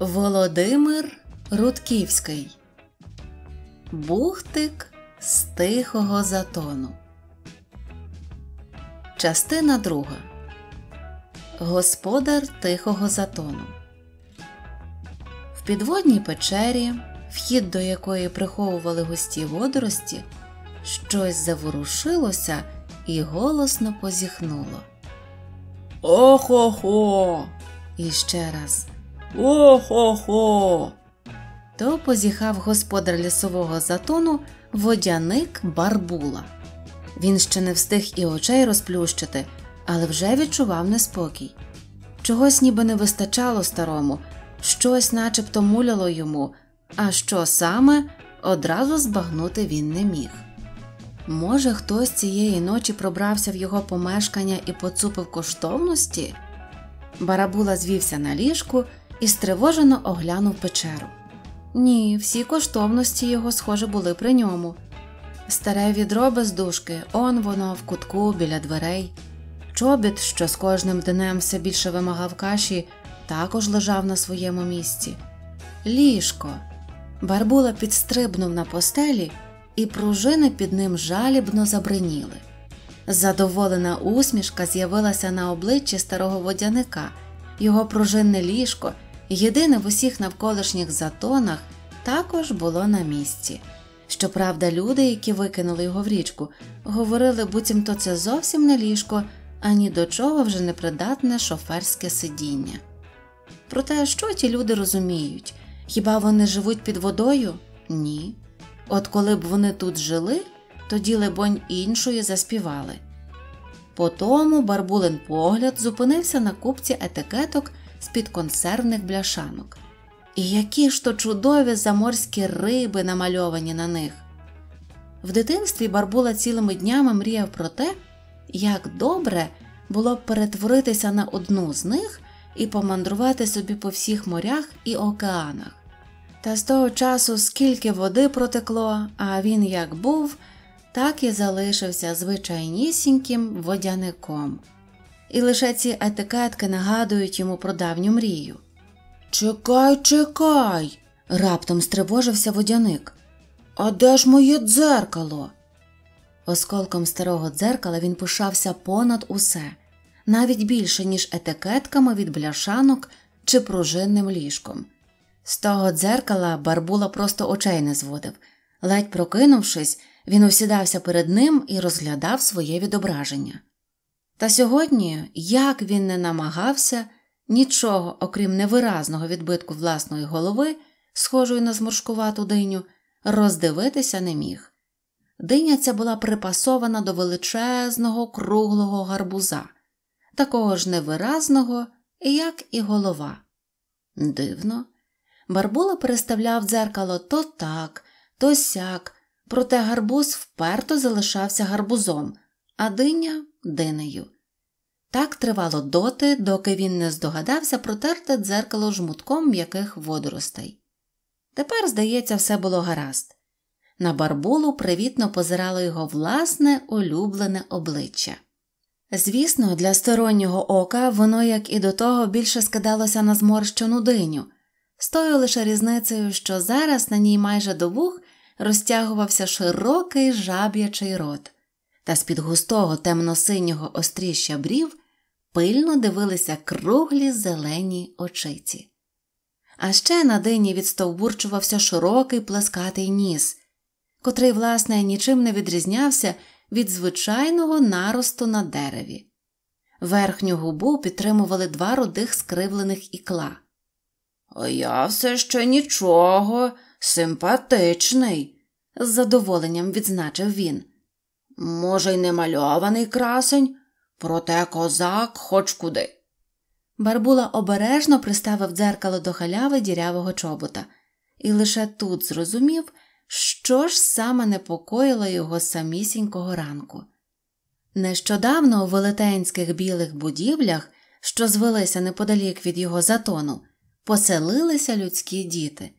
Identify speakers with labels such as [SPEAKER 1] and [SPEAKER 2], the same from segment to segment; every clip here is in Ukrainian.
[SPEAKER 1] Володимир Рудківський Бухтик з тихого затону. Частина друга. Господар тихого затону. В підводній печері, вхід до якої приховували густі водорості, щось заворушилося і голосно позіхнуло. Охо-хо! І ще раз. О-хо-хо! То позіхав господар лісового затону водяник барбула. Він ще не встиг і очей розплющити, але вже відчував неспокій. Чогось ніби не вистачало старому, щось начебто муляло йому, а що саме одразу збагнути він не міг. Може, хтось цієї ночі пробрався в його помешкання і поцупив коштовності? Барабула звівся на ліжку і стривожено оглянув печеру. Ні, всі коштовності його, схоже, були при ньому. Старе відро без дужки, он воно в кутку біля дверей. Чобіт, що з кожним днем все більше вимагав каші, також лежав на своєму місці. Ліжко. Барбула підстрибнув на постелі, і пружини під ним жалібно забриніли. Задоволена усмішка з'явилася на обличчі старого водяника, його пружинне ліжко єдине в усіх навколишніх затонах також було на місці. Щоправда, люди, які викинули його в річку, говорили, буцімто це зовсім не ліжко, а ні до чого вже не придатне шоферське сидіння. Проте, що ті люди розуміють? Хіба вони живуть під водою? Ні. От коли б вони тут жили, тоді, лебонь, іншої заспівали. По тому барбулин погляд зупинився на купці етикеток з-під консервних бляшанок. І які ж то чудові заморські риби намальовані на них. В дитинстві Барбула цілими днями мріяв про те, як добре було б перетворитися на одну з них і помандрувати собі по всіх морях і океанах. Та з того часу, скільки води протекло, а він як був, так і залишився звичайнісіньким водяником і лише ці етикетки нагадують йому про давню мрію. Чекай, чекай, раптом стривожився водяник. А де ж моє дзеркало? Осколком старого дзеркала він пишався понад усе, навіть більше, ніж етикетками від бляшанок чи пружинним ліжком. З того дзеркала барбула просто очей не зводив. Ледь прокинувшись, він усідався перед ним і розглядав своє відображення. Та сьогодні, як він не намагався, нічого, окрім невиразного відбитку власної голови, схожої на зморшкувату диню, роздивитися не міг. Диня ця була припасована до величезного круглого гарбуза, такого ж невиразного, як і голова. Дивно, Барбула переставляв дзеркало то так, то сяк, проте гарбуз вперто залишався гарбузом, а диня Динею. Так тривало доти, доки він не здогадався протерти дзеркало жмутком м'яких водоростей. Тепер, здається, все було гаразд. На барбулу привітно позирало його власне улюблене обличчя. Звісно, для стороннього ока воно, як і до того, більше скидалося на зморщену диню, з тою лише різницею, що зараз на ній майже до вух розтягувався широкий жаб'ячий рот та з-під густого темно-синього остріща брів пильно дивилися круглі зелені очиці. А ще на дині відстовбурчувався широкий плескатий ніс, котрий, власне, нічим не відрізнявся від звичайного наросту на дереві. Верхню губу підтримували два рудих скривлених ікла. «А Я все ще нічого, симпатичний, з задоволенням відзначив він. Може, й не мальований красень, проте козак хоч куди. Барбула обережно приставив дзеркало до халяви дірявого чобота і лише тут зрозумів, що ж саме непокоїло його самісінького ранку. Нещодавно у велетенських білих будівлях, що звелися неподалік від його затону, поселилися людські діти,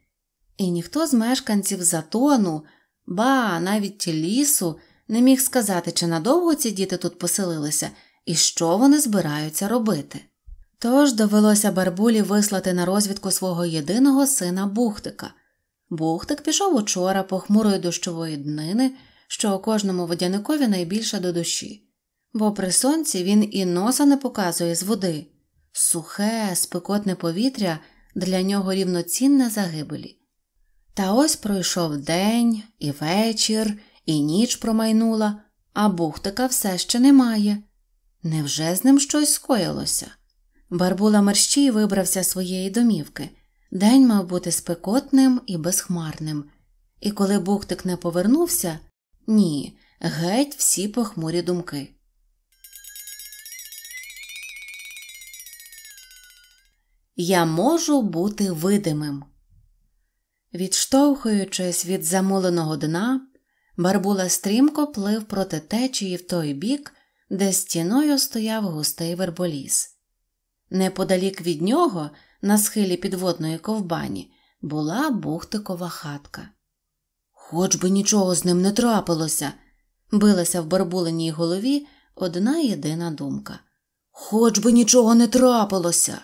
[SPEAKER 1] і ніхто з мешканців затону, ба навіть лісу не міг сказати, чи надовго ці діти тут поселилися і що вони збираються робити. Тож довелося Барбулі вислати на розвідку свого єдиного сина Бухтика. Бухтик пішов учора похмурої дощової днини, що кожному водяникові найбільше до душі, бо при сонці він і носа не показує з води. Сухе, спекотне повітря для нього рівноцінне загибелі. Та ось пройшов день і вечір, і ніч промайнула, а бухтика все ще немає. Невже з ним щось скоїлося? Барбула мерщій вибрався своєї домівки. День мав бути спекотним і безхмарним. І коли бухтик не повернувся, ні, геть всі похмурі думки. Я можу бути видимим. Відштовхуючись від замуленого дна, Барбула стрімко плив проти течії в той бік, де стіною стояв густий верболіс. Неподалік від нього, на схилі підводної ковбані, була бухтикова хатка. Хоч би нічого з ним не трапилося, билася в барбуленій голові одна єдина думка. Хоч би нічого не трапилося.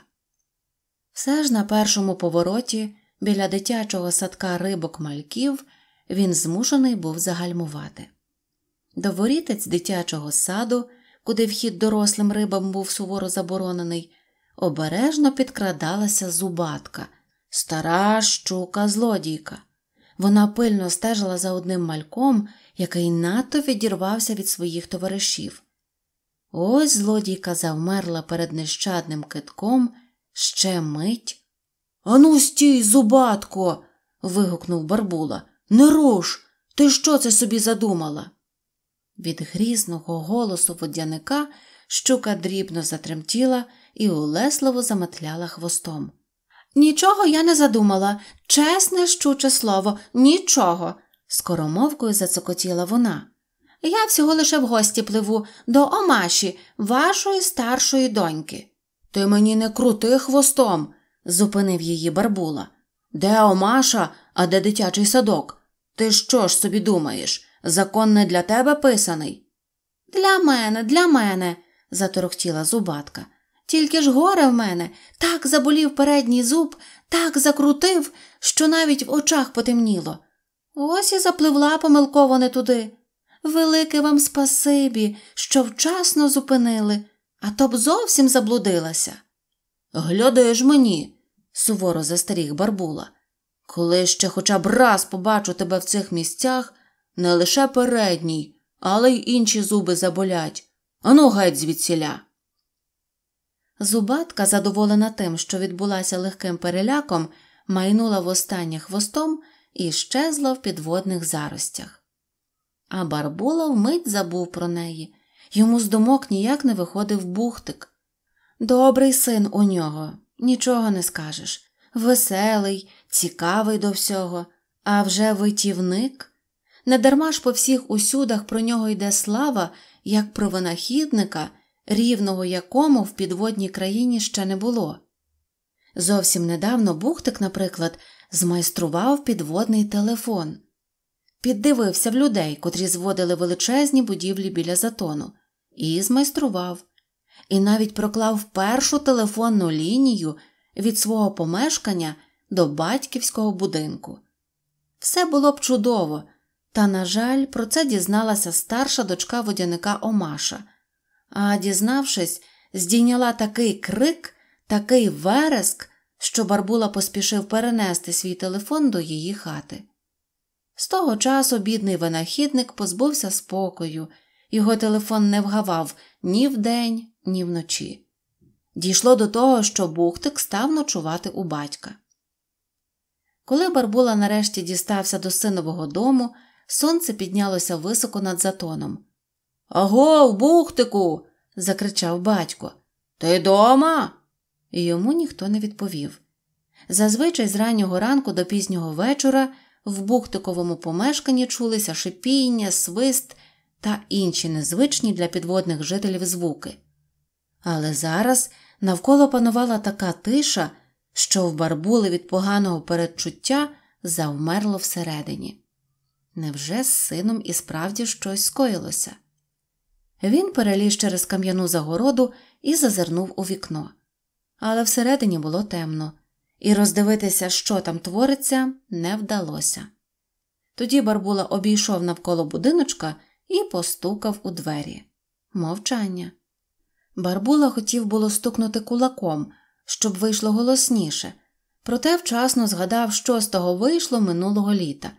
[SPEAKER 1] Все ж на першому повороті біля дитячого садка рибок мальків він змушений був загальмувати. Доворітець дитячого саду, куди вхід дорослим рибам був суворо заборонений, обережно підкрадалася зубатка, стара щука злодійка. Вона пильно стежила за одним мальком, який надто відірвався від своїх товаришів. Ось злодійка завмерла перед нещадним китком ще мить. Ану стій, зубатко. вигукнув Барбула. Не руш, ти що це собі задумала? Від грізного голосу водяника щука дрібно затремтіла і улесливо заметляла хвостом. Нічого я не задумала, чесне щуче слово, нічого, скоромовкою зацокотіла вона. Я всього лише в гості пливу до Омаші, вашої старшої доньки. Ти мені не крути хвостом, зупинив її барбула. Де Омаша, а де дитячий садок? Ти що ж собі думаєш? Закон не для тебе писаний? Для мене, для мене, заторохтіла зубатка. Тільки ж горе в мене так заболів передній зуб, так закрутив, що навіть в очах потемніло. Ось і запливла помилково не туди. Велике вам спасибі, що вчасно зупинили, а то б зовсім заблудилася. Гляди ж мені, суворо застаріг барбула. Коли ще хоча б раз побачу тебе в цих місцях, не лише передній, але й інші зуби заболять. Ану, геть звідсіля. Зубатка, задоволена тим, що відбулася легким переляком, майнула востаннє хвостом і щезла в підводних заростях. А Барбула вмить забув про неї. Йому з думок ніяк не виходив бухтик. Добрий син у нього, нічого не скажеш. Веселий, цікавий до всього, а вже витівник. Недарма ж по всіх усюдах про нього йде слава, як про винахідника, рівного якому в підводній країні ще не було. Зовсім недавно Бухтик, наприклад, змайстрував підводний телефон, піддивився в людей, котрі зводили величезні будівлі біля затону, і змайстрував, і навіть проклав першу телефонну лінію від свого помешкання до батьківського будинку. Все було б чудово, та, на жаль, про це дізналася старша дочка водяника Омаша, а дізнавшись, здійняла такий крик, такий вереск, що Барбула поспішив перенести свій телефон до її хати. З того часу бідний винахідник позбувся спокою, його телефон не вгавав ні вдень, ні вночі. Дійшло до того, що Бухтик став ночувати у батька. Коли Барбула нарешті дістався до синового дому, сонце піднялося високо над затоном. Аго, в бухтику. закричав батько. Ти дома? І йому ніхто не відповів. Зазвичай з раннього ранку до пізнього вечора в бухтиковому помешканні чулися шипіння, свист та інші незвичні для підводних жителів звуки. Але зараз навколо панувала така тиша що в барбули від поганого передчуття завмерло всередині. Невже з сином і справді щось скоїлося? Він переліз через кам'яну загороду і зазирнув у вікно, але всередині було темно, і роздивитися, що там твориться, не вдалося. Тоді барбула обійшов навколо будиночка і постукав у двері. Мовчання. Барбула хотів було стукнути кулаком, щоб вийшло голосніше, проте вчасно згадав, що з того вийшло минулого літа.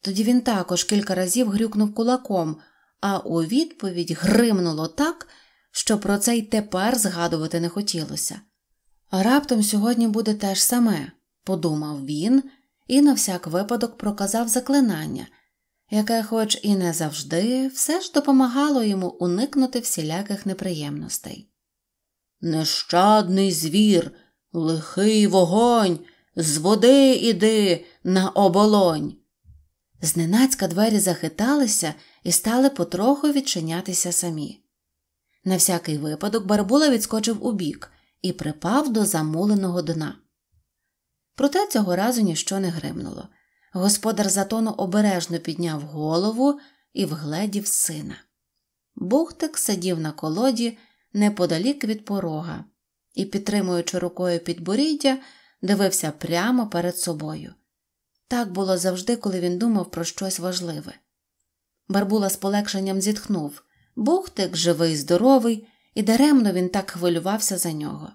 [SPEAKER 1] Тоді він також кілька разів грюкнув кулаком, а у відповідь гримнуло так, що про це й тепер згадувати не хотілося. А раптом сьогодні буде те ж саме, подумав він і на всяк випадок проказав заклинання, яке, хоч і не завжди, все ж допомагало йому уникнути всіляких неприємностей. Нещадний звір, лихий вогонь, з води іди на оболонь. Зненацька двері захиталися і стали потроху відчинятися самі. На всякий випадок барбула відскочив убік і припав до замуленого дна. Проте цього разу ніщо не гримнуло. Господар затону обережно підняв голову і вгледів сина. Бухтик сидів на колоді неподалік від порога, і, підтримуючи рукою підборіддя, дивився прямо перед собою. Так було завжди, коли він думав про щось важливе. Барбула з полегшенням зітхнув Бухтик живий, здоровий, і даремно він так хвилювався за нього.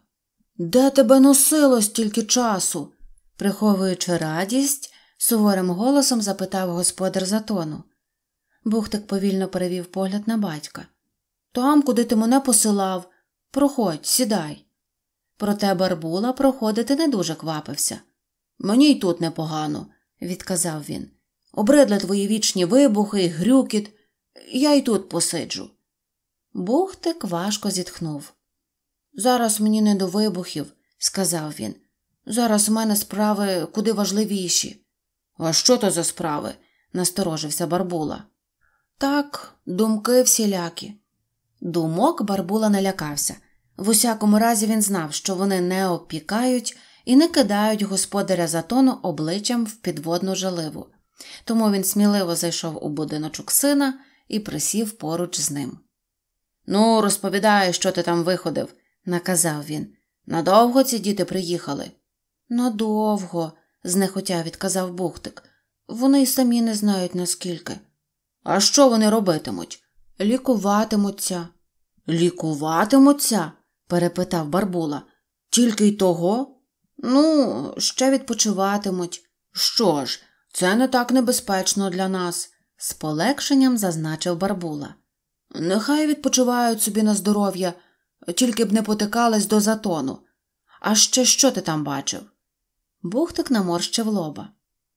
[SPEAKER 1] Де тебе носило стільки часу? приховуючи радість, суворим голосом запитав господар затону. Бухтик повільно перевів погляд на батька там, куди ти мене посилав. Проходь, сідай. Проте Барбула проходити не дуже квапився. Мені й тут непогано, відказав він. Обридли твої вічні вибухи, грюкіт, я й тут посиджу. Бухтик важко зітхнув. Зараз мені не до вибухів, сказав він. Зараз у мене справи куди важливіші. А що то за справи? насторожився Барбула. Так, думки всілякі. Думок Барбула налякався. В усякому разі він знав, що вони не опікають і не кидають господаря затону обличчям в підводну жаливу. Тому він сміливо зайшов у будиночок сина і присів поруч з ним. Ну, розповідай, що ти там виходив, наказав він. Надовго ці діти приїхали? Надовго, знехотя відказав Бухтик. Вони й самі не знають наскільки. А що вони робитимуть? Лікуватимуться. Лікуватимуться? перепитав Барбула. Тільки й того? Ну, ще відпочиватимуть. Що ж, це не так небезпечно для нас, з полегшенням зазначив Барбула. Нехай відпочивають собі на здоров'я, тільки б не потикались до затону. А ще що ти там бачив? Бухтик наморщив лоба.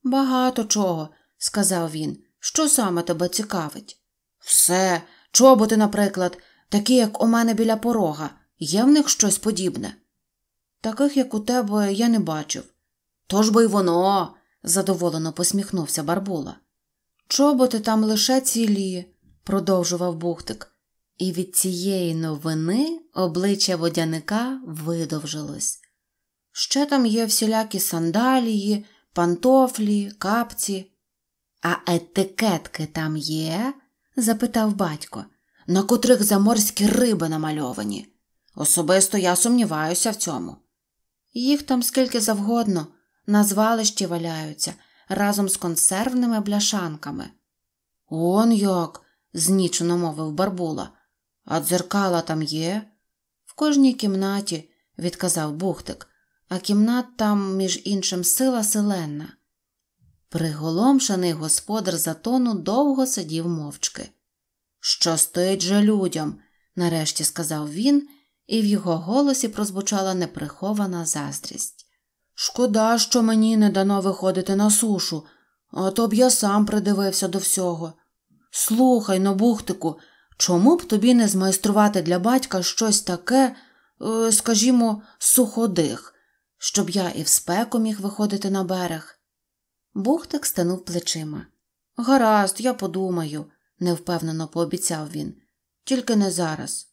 [SPEAKER 1] Багато чого, сказав він. Що саме тебе цікавить? Все, чоботи, наприклад, такі, як у мене біля порога, є в них щось подібне? Таких, як у тебе, я не бачив. Тож би й воно, задоволено посміхнувся Барбула. Чоботи там лише цілі, продовжував Бухтик, і від цієї новини обличчя водяника видовжилось. Ще там є всілякі сандалії, пантофлі, капці, а етикетки там є, запитав батько, на котрих заморські риби намальовані. Особисто я сумніваюся в цьому. Їх там скільки завгодно, на звалищі валяються разом з консервними бляшанками. Он як, знічено мовив барбула. А дзеркала там є? В кожній кімнаті, відказав Бухтик, а кімнат там, між іншим, сила селенна. Приголомшений господар затону довго сидів мовчки. Що стоїть же людям? нарешті сказав він, і в його голосі прозвучала неприхована заздрість. Шкода, що мені не дано виходити на сушу, а то б я сам придивився до всього. Слухай, нобухтику, чому б тобі не змайструвати для батька щось таке, е, скажімо, суходих, щоб я і в спеку міг виходити на берег? Бухтик станув плечима. Гаразд, я подумаю, невпевнено пообіцяв він. Тільки не зараз.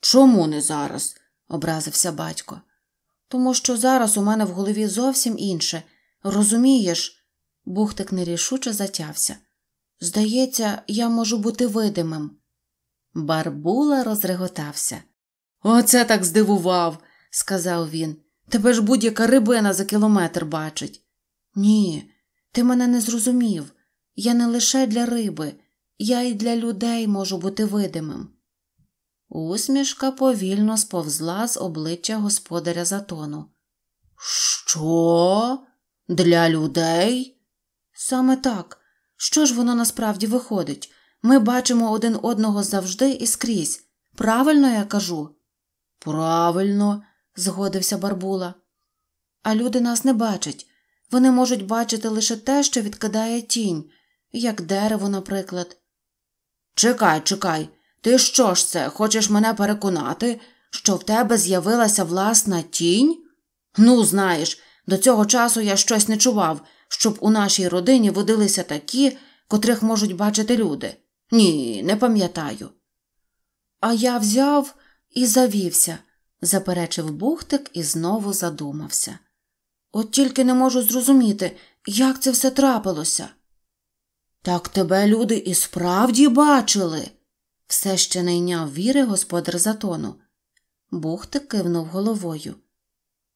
[SPEAKER 1] Чому не зараз? образився батько. Тому що зараз у мене в голові зовсім інше. Розумієш? Бухтик нерішуче затявся. Здається, я можу бути видимим. Барбула розреготався. Оце так здивував, сказав він. Тебе ж будь-яка рибина за кілометр бачить. Ні, ти мене не зрозумів. Я не лише для риби, я і для людей можу бути видимим. Усмішка повільно сповзла з обличчя господаря затону. Що? Для людей? Саме так. Що ж воно насправді виходить? Ми бачимо один одного завжди і скрізь. Правильно я кажу? Правильно, згодився Барбула. А люди нас не бачать. Вони можуть бачити лише те, що відкидає тінь, як дерево, наприклад. Чекай, чекай, ти що ж це? Хочеш мене переконати, що в тебе з'явилася власна тінь? Ну, знаєш, до цього часу я щось не чував, щоб у нашій родині водилися такі, котрих можуть бачити люди. Ні, не пам'ятаю. А я взяв і завівся, заперечив Бухтик і знову задумався. От тільки не можу зрозуміти, як це все трапилося. Так тебе люди і справді бачили, все ще найняв віри господар затону. Бухтик кивнув головою.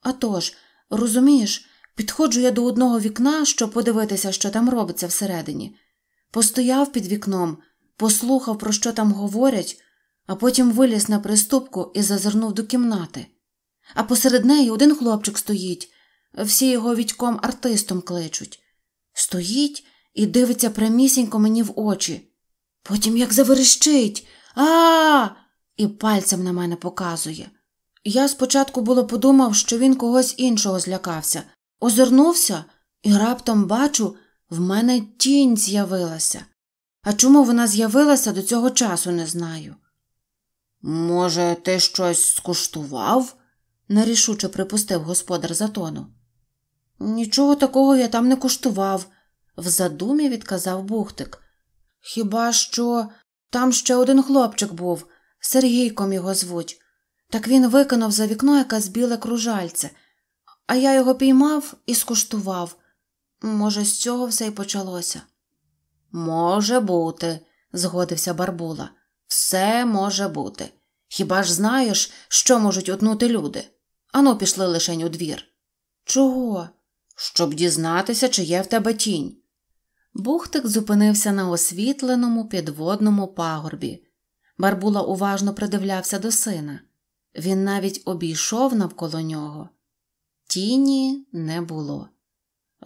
[SPEAKER 1] «А тож, розумієш, підходжу я до одного вікна, щоб подивитися, що там робиться всередині. Постояв під вікном, послухав, про що там говорять, а потім виліз на приступку і зазирнув до кімнати. А посеред неї один хлопчик стоїть всі його відьком артистом кличуть. Стоїть і дивиться прямісінько мені в очі. Потім як заверещить а. і пальцем на мене показує. Я спочатку було подумав, що він когось іншого злякався, озирнувся і раптом бачу, в мене тінь з'явилася. А чому вона з'явилася до цього часу не знаю. Може, ти щось скуштував? нерішуче припустив господар затону. Нічого такого я там не куштував, в задумі відказав Бухтик. Хіба що там ще один хлопчик був, Сергійком його звуть. Так він викинув за вікно якесь біле кружальце, а я його піймав і скуштував. Може, з цього все й почалося? Може бути, згодився Барбула. Все може бути. Хіба ж знаєш, що можуть утнути люди? Ану, пішли лишень у двір. Чого? щоб дізнатися, чи є в тебе тінь. Бухтик зупинився на освітленому підводному пагорбі. Барбула уважно придивлявся до сина. Він навіть обійшов навколо нього. Тіні не було.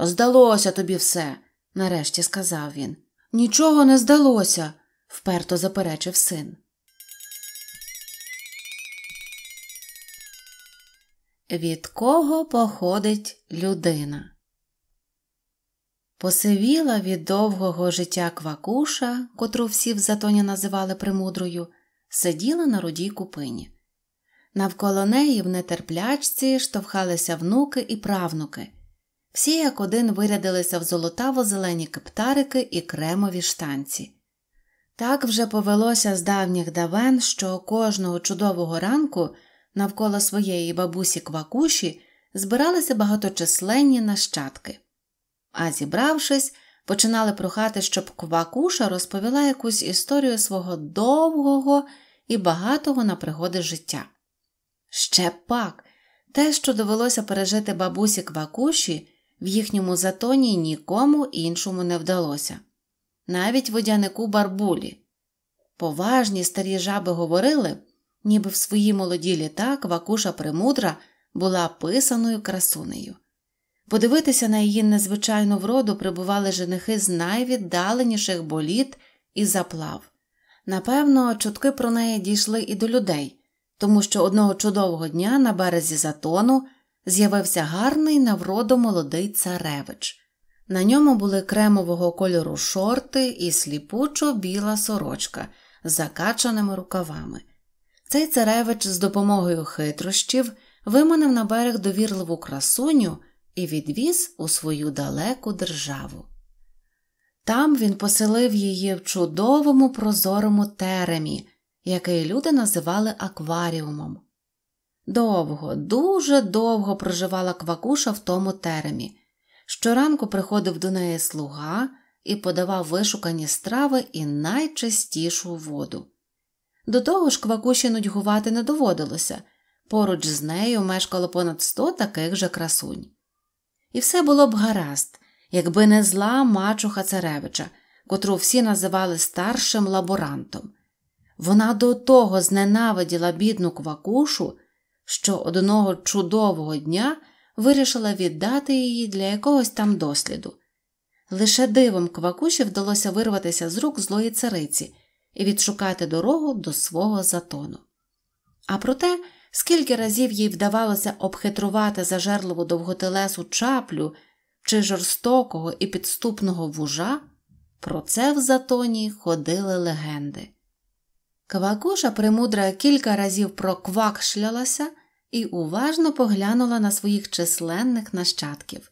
[SPEAKER 1] Здалося тобі все, нарешті сказав він. Нічого не здалося, вперто заперечив син. Від кого походить людина? Посивіла від довгого життя квакуша, котру всі в затоні називали примудрою, сиділа на рудій купині. Навколо неї в нетерплячці штовхалися внуки і правнуки. Всі як один вирядилися в золотаво зелені кептарики і кремові штанці. Так вже повелося з давніх давен, що кожного чудового ранку. Навколо своєї бабусі Квакуші збиралися багаточисленні нащадки, а зібравшись, починали прохати, щоб Квакуша розповіла якусь історію свого довгого і багатого на пригоди життя. Ще пак, те, що довелося пережити бабусі Квакуші, в їхньому затоні нікому іншому не вдалося, навіть водянику барбулі. Поважні старі жаби говорили ніби в свої молоді літа квакуша Премудра була писаною красунею. Подивитися на її незвичайну вроду прибували женихи з найвіддаленіших боліт і заплав. Напевно, чутки про неї дійшли і до людей, тому що одного чудового дня на березі затону з'явився гарний на вроду молодий царевич. На ньому були кремового кольору шорти і сліпучо біла сорочка з закачаними рукавами. Цей царевич з допомогою хитрощів виманив на берег довірливу красуню і відвіз у свою далеку державу. Там він поселив її в чудовому прозорому теремі, який люди називали акваріумом. Довго, дуже довго проживала квакуша в тому теремі. Щоранку приходив до неї слуга і подавав вишукані страви і найчистішу воду. До того ж, квакуші нудьгувати не доводилося поруч з нею мешкало понад сто таких же красунь. І все було б гаразд, якби не зла мачуха царевича, котру всі називали старшим лаборантом. Вона до того зненавиділа бідну квакушу, що одного чудового дня вирішила віддати її для якогось там досліду. Лише дивом квакуші вдалося вирватися з рук злої цариці і відшукати дорогу до свого затону. А проте, скільки разів їй вдавалося обхитрувати зажерливу довготелесу чаплю чи жорстокого і підступного вужа, про це в затоні ходили легенди. Квакуша примудра кілька разів проквакшлялася і уважно поглянула на своїх численних нащадків.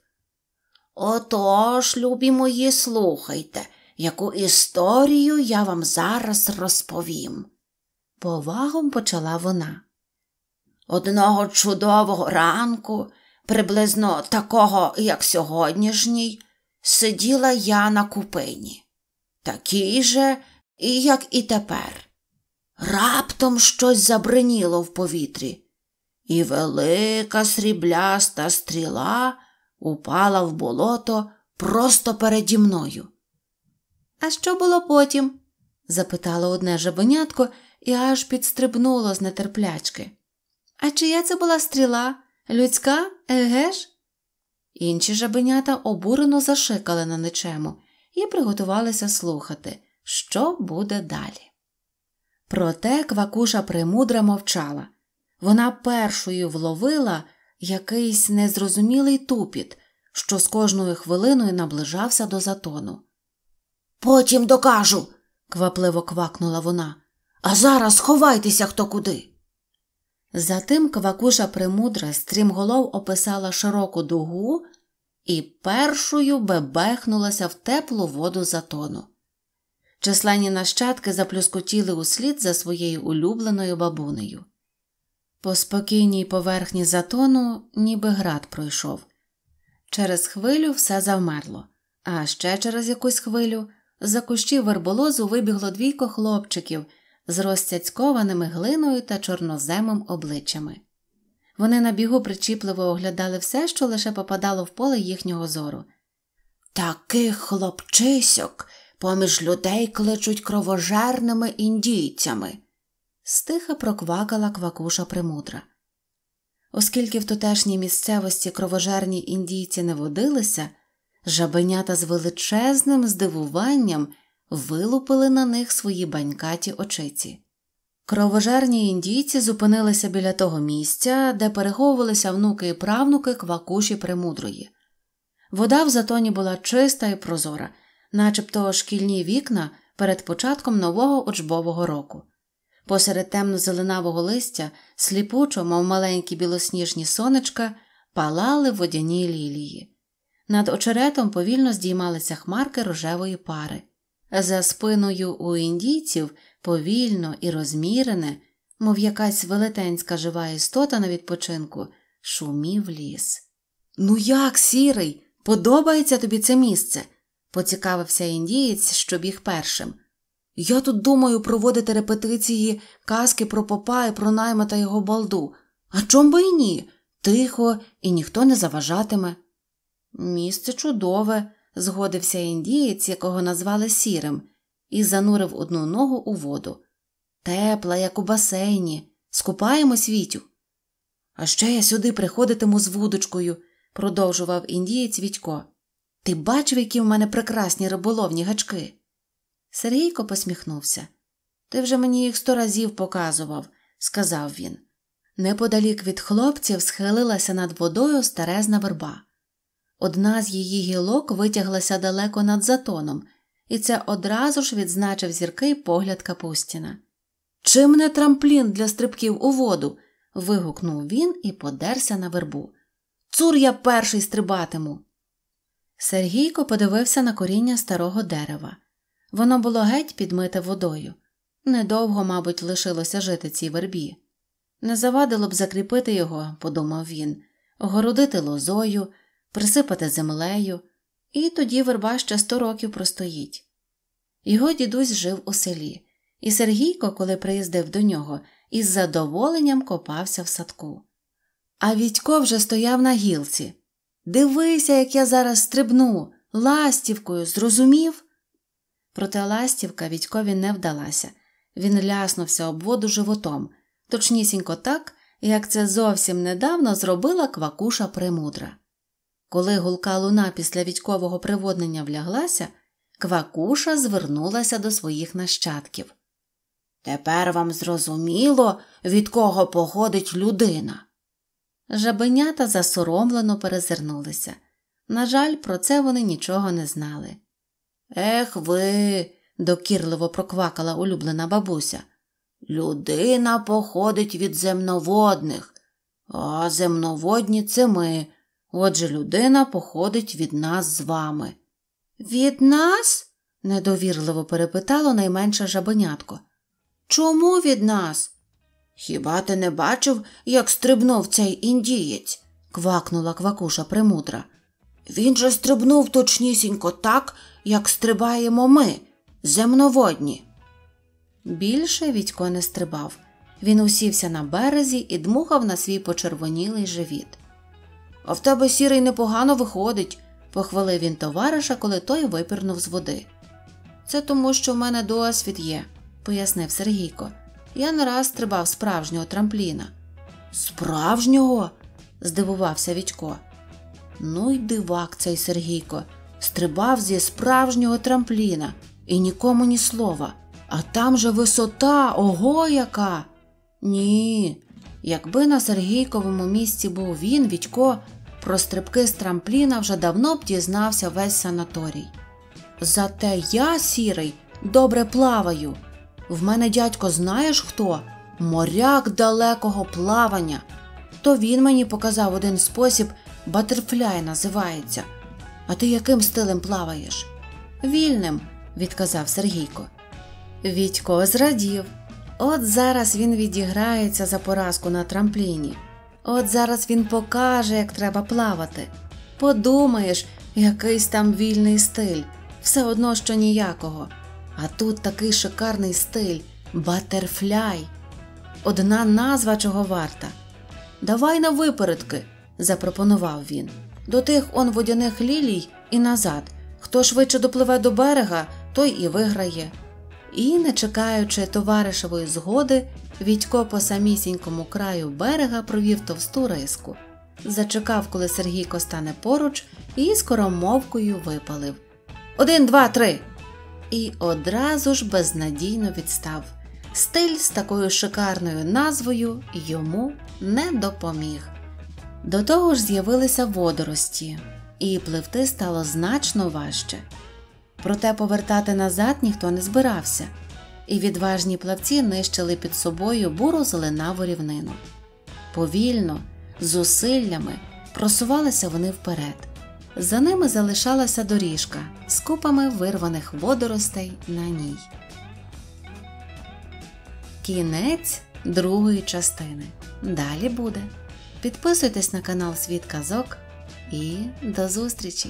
[SPEAKER 1] Отож, любі мої, слухайте, яку історію я вам зараз розповім, повагом почала вона. Одного чудового ранку, приблизно такого, як сьогоднішній, сиділа я на купині, такий же, як і тепер. Раптом щось забриніло в повітрі, і велика срібляста стріла упала в болото просто переді мною. А що було потім? запитало одне жабенятко і аж підстрибнуло з нетерплячки. А чия це була стріла? Людська, еге ж? Інші жабенята обурено зашикали на нечему і приготувалися слухати, що буде далі. Проте квакуша премудра мовчала. Вона першою вловила якийсь незрозумілий тупіт, що з кожною хвилиною наближався до затону. Потім докажу, квапливо квакнула вона. А зараз ховайтеся хто куди. Затим квакуша примудра стрімголов описала широку дугу і першою бебехнулася в теплу воду затону. Численні нащадки заплюскотіли услід за своєю улюбленою бабунею. По спокійній поверхні затону ніби град пройшов. Через хвилю все завмерло, а ще через якусь хвилю за кущів верболозу вибігло двійко хлопчиків з розцяцькованими глиною та чорноземом обличчями. Вони на бігу причіпливо оглядали все, що лише попадало в поле їхнього зору. Таких хлопчисьок поміж людей кличуть кровожерними індійцями, стиха проквакала квакуша примудра. Оскільки в тутешній місцевості кровожерні індійці не водилися, Жабенята з величезним здивуванням вилупили на них свої банькаті очиці. Кровожерні індійці зупинилися біля того місця, де переховувалися внуки і правнуки квакуші премудрої. Вода в затоні була чиста і прозора, начебто шкільні вікна перед початком нового учбового року. Посеред темно-зеленавого листя, сліпучо, мов маленькі білосніжні сонечка, палали водяні лілії. Над очеретом повільно здіймалися хмарки рожевої пари. За спиною у індійців повільно і розмірене, мов якась велетенська жива істота на відпочинку, шумів ліс. Ну як, сірий, подобається тобі це місце? поцікавився індієць, що біг першим. Я тут думаю проводити репетиції казки про попа і про найма та його балду. А чом би і ні? Тихо, і ніхто не заважатиме. Місце чудове, згодився індієць, якого назвали сірим, і занурив одну ногу у воду. Тепла, як у басейні, скупаємось вітю. А ще я сюди приходитиму з вудочкою, продовжував індієць Вітько. Ти бачив, які в мене прекрасні риболовні гачки. Сергійко посміхнувся. Ти вже мені їх сто разів показував, сказав він. Неподалік від хлопців схилилася над водою старезна верба. Одна з її гілок витяглася далеко над затоном, і це одразу ж відзначив зіркий погляд Капустіна. Чим не трамплін для стрибків у воду? вигукнув він і подерся на вербу. Цур я перший стрибатиму. Сергійко подивився на коріння старого дерева. Воно було геть підмите водою. Недовго, мабуть, лишилося жити цій вербі. Не завадило б закріпити його, подумав він, огородити лозою присипати землею, і тоді верба ще сто років простоїть. Його дідусь жив у селі, і Сергійко, коли приїздив до нього, із задоволенням копався в садку. А Відько вже стояв на гілці. Дивися, як я зараз стрибну, ластівкою, зрозумів? Проте ластівка Вітькові не вдалася. Він ляснувся об воду животом, точнісінько так, як це зовсім недавно зробила квакуша премудра. Коли гулка луна після вітькового приводнення вляглася, Квакуша звернулася до своїх нащадків. Тепер вам зрозуміло, від кого походить людина. Жабенята засоромлено перезирнулися. На жаль, про це вони нічого не знали. Ех ви, докірливо проквакала улюблена бабуся. Людина походить від земноводних, а земноводні це ми, Отже, людина походить від нас з вами. Від нас? недовірливо перепитало найменше жабонятко. Чому від нас? Хіба ти не бачив, як стрибнув цей індієць? квакнула квакуша примудра. Він же стрибнув точнісінько так, як стрибаємо ми, земноводні. Більше Вітько не стрибав. Він усівся на березі і дмухав на свій почервонілий живіт. А в тебе сірий непогано виходить, похвалив він товариша, коли той випірнув з води. Це тому, що в мене досвід є, пояснив Сергійко. Я не раз стрибав справжнього трампліна. Справжнього? здивувався Вітько. Ну й дивак цей Сергійко, стрибав зі справжнього трампліна і нікому ні слова. А там же висота, ого яка. Ні, якби на Сергійковому місці був він, Вітько про стрибки з трампліна вже давно б дізнався весь санаторій. Зате я, сірий, добре плаваю. В мене дядько, знаєш хто? Моряк далекого плавання. То він мені показав один спосіб, батерфляй називається. А ти яким стилем плаваєш? Вільним, відказав Сергійко. Вітько зрадів. От зараз він відіграється за поразку на трампліні. От зараз він покаже, як треба плавати. Подумаєш, якийсь там вільний стиль, все одно що ніякого. А тут такий шикарний стиль батерфляй. Одна назва чого варта. Давай на випередки, запропонував він. До тих он водяних лілій і назад. Хто швидше допливе до берега, той і виграє. І, не чекаючи товаришевої згоди, Відько по самісінькому краю берега провів товсту риску, зачекав, коли Сергійко стане поруч, і скоромовкою випалив Один, два, три. І одразу ж безнадійно відстав. Стиль з такою шикарною назвою йому не допоміг. До того ж з'явилися водорості, і пливти стало значно важче. Проте повертати назад ніхто не збирався і відважні плавці нищили під собою буру зеленаву рівнину. Повільно, з усиллями просувалися вони вперед. За ними залишалася доріжка з купами вирваних водоростей на ній. Кінець другої частини. Далі буде. Підписуйтесь на канал Світ Казок і до зустрічі!